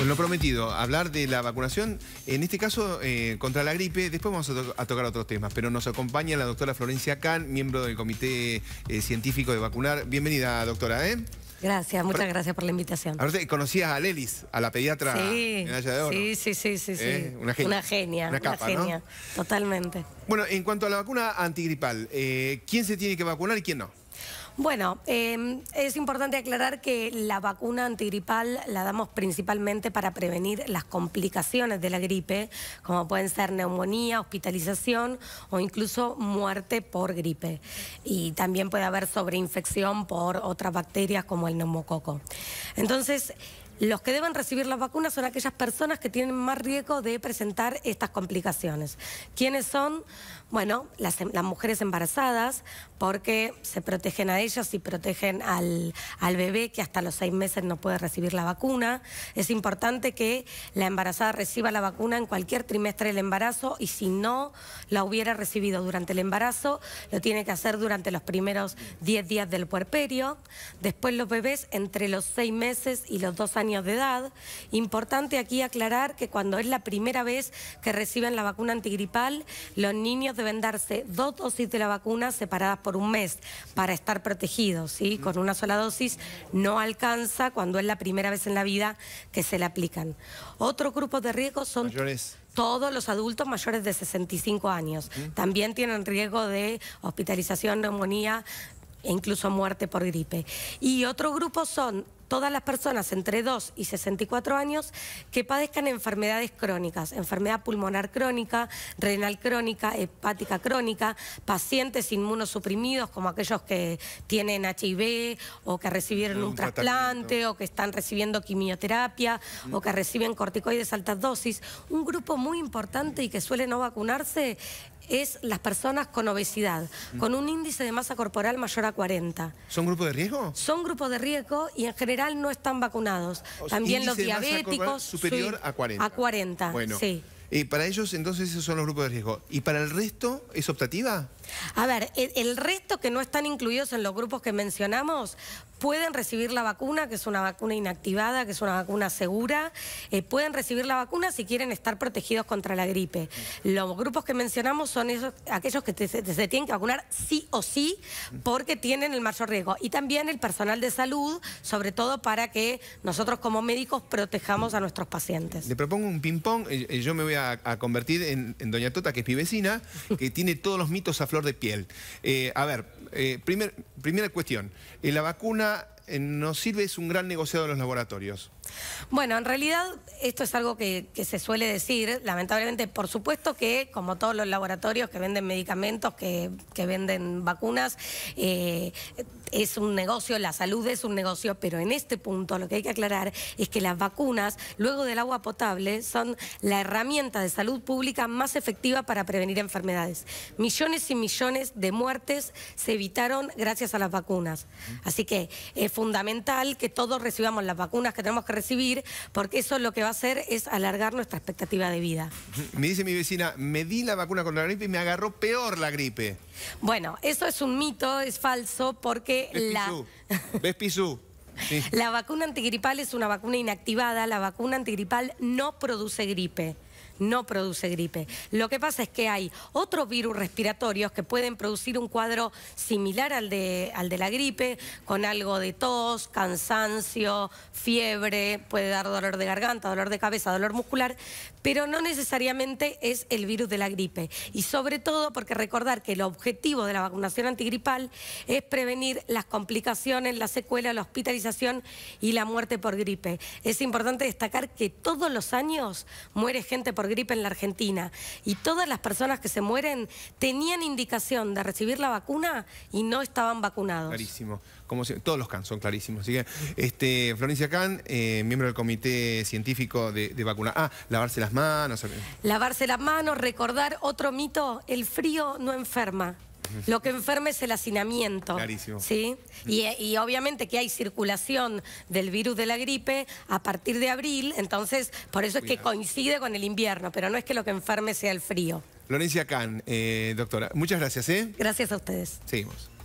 Pues lo prometido, hablar de la vacunación, en este caso eh, contra la gripe, después vamos a, tocar otros temas, pero nos acompaña la doctora Florencia Can, miembro del Comité eh, Científico de Vacunar. Bienvenida, doctora. ¿eh? Gracias, muchas gracias por la invitación. ver, conocías a Lelis, a la pediatra sí, medalla de oro. Sí, sí, sí, sí, ¿Eh? Una genia. Una genia, totalmente. Bueno, en cuanto a la vacuna antigripal, ¿quién se tiene que vacunar y quién no? Bueno, em, es importante aclarar que la vacuna antigripal la damos principalmente para prevenir las complicaciones de la gripe, como pueden ser neumonía, hospitalización o incluso muerte por gripe. Y también puede haber sobreinfección por otras bacterias como el neumococo. Entonces, los que deben recibir las vacunas son aquellas personas que tienen más riesgo de presentar estas complicaciones. ¿Quiénes son? Bueno, em, las, mujeres embarazadas, porque se protegen a ellas y protegen al, al bebé que hasta los seis meses no puede recibir la vacuna. Es importante que la embarazada reciba la vacuna en cualquier trimestre del embarazo y si no la hubiera recibido durante el embarazo, lo tiene que hacer durante los primeros 10 días del puerperio. Después los bebés entre los seis meses y los dos años de edad. Importante aquí aclarar que cuando es la primera vez que reciben la vacuna antigripal, los niños deben darse dos dosis de la vacuna separadas por un mes para estar protegidos. ¿sí? Con una sola dosis no alcanza cuando es la primera vez en la vida que se le aplican. Otro grupo de riesgo son... todos los adultos mayores de 65 años. También tienen riesgo de hospitalización, neumonía e incluso muerte por gripe. Y otro grupo son todas las personas entre 2 y 64 años que padezcan enfermedades crónicas, enfermedad pulmonar crónica, renal crónica, hepática crónica, pacientes inmunosuprimidos como aquellos que tienen HIV o que recibieron un, trasplante o que están recibiendo quimioterapia o que reciben corticoides altas dosis. Un grupo muy importante y que suele no vacunarse es las personas con obesidad, con un índice de masa corporal mayor a 40. ¿Son grupos de riesgo? Son grupos de riesgo y en general no están vacunados. También los diabéticos. Superior a 40. A 40, bueno. sí. Y para ellos, entonces, esos son los grupos de riesgo. ¿Y para el resto es optativa? A ver, e, el resto que no están incluidos en los grupos que mencionamos pueden recibir la vacuna, que es una vacuna inactivada, que es una vacuna segura, eh, pueden recibir la vacuna si quieren estar protegidos contra la gripe. Los grupos que mencionamos son esos, aquellos que se tienen que vacunar sí o sí porque tienen el mayor riesgo. Y también el personal de salud, sobre todo para que nosotros como médicos protejamos a nuestros pacientes. Le propongo un ping-pong, eh, eh, yo me voy a, convertir en, Doña Tota, que es mi vecina, que tiene todos los mitos a flor de piel. Eh, a ver, eh, primera cuestión. Eh, la vacuna nos sirve, es un gran negociado de los laboratorios. Bueno, en realidad esto es algo que, se suele decir, lamentablemente, por supuesto que como todos los laboratorios que venden medicamentos, que, venden vacunas, es un negocio, la salud es un negocio, pero en este punto lo que hay que aclarar es que las vacunas, luego del agua potable, son la herramienta de salud pública más efectiva para prevenir enfermedades. Millones y millones de muertes se evitaron gracias a las vacunas. Así que es fundamental que todos recibamos las vacunas que tenemos que recibir, porque eso lo que va a hacer es alargar nuestra expectativa de vida. Me dice mi vecina, me di la vacuna contra la gripe y me agarró peor la gripe. Bueno, eso es un mito, es falso, porque la... La vacuna antigripal es una vacuna inactivada, la vacuna antigripal no produce gripe no produce gripe. Lo que pasa es que hay otros virus respiratorios que pueden producir un cuadro similar al de, al de la gripe, con algo de tos, cansancio, fiebre, puede dar dolor de garganta, dolor de cabeza, dolor muscular, pero no necesariamente es el virus de la gripe. Y sobre todo porque recordar que el objetivo de la vacunación antigripal es prevenir las complicaciones, la secuela, la hospitalización y la muerte por gripe. Es importante destacar que todos los años muere gente por gripe gripe en la Argentina y todas las personas que se mueren tenían indicación de recibir la vacuna y no estaban vacunados. Clarísimo. Como todos los CAN son clarísimos. Así este, Florencia Can, eh, miembro del Comité Científico de, de Vacuna. Ah, lavarse las manos. Eh. Lavarse las manos, recordar otro mito, el frío no enferma. Lo que enferme es el hacinamiento. Clarísimo. ¿sí? Y, obviamente que hay circulación del virus de la gripe a partir de abril, entonces por eso es que coincide con el invierno, pero no es que lo que enferme sea el frío. Lorencia Can, eh, doctora, muchas gracias. ¿eh? Gracias a ustedes. Seguimos.